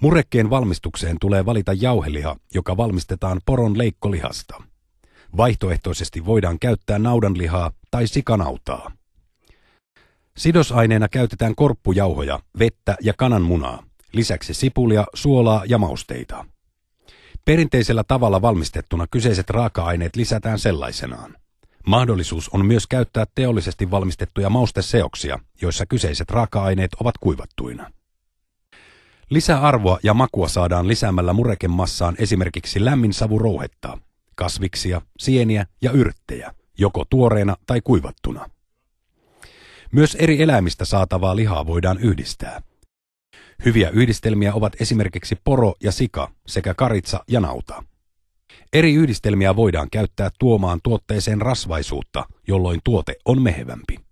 Murekkeen valmistukseen tulee valita jauheliha, joka valmistetaan poron leikkolihasta. Vaihtoehtoisesti voidaan käyttää naudanlihaa tai sikanautaa. Sidosaineena käytetään korppujauhoja, vettä ja kananmunaa, lisäksi sipulia, suolaa ja mausteita. Perinteisellä tavalla valmistettuna kyseiset raaka-aineet lisätään sellaisenaan. Mahdollisuus on myös käyttää teollisesti valmistettuja mausteseoksia, joissa kyseiset raaka-aineet ovat kuivattuina. Lisäarvoa ja makua saadaan lisäämällä murekemassaan esimerkiksi lämmin savurouhetta, kasviksia, sieniä ja yrttejä, joko tuoreena tai kuivattuna. Myös eri eläimistä saatavaa lihaa voidaan yhdistää. Hyviä yhdistelmiä ovat esimerkiksi poro ja sika sekä karitsa ja nauta. Eri yhdistelmiä voidaan käyttää tuomaan tuotteeseen rasvaisuutta, jolloin tuote on mehevämpi.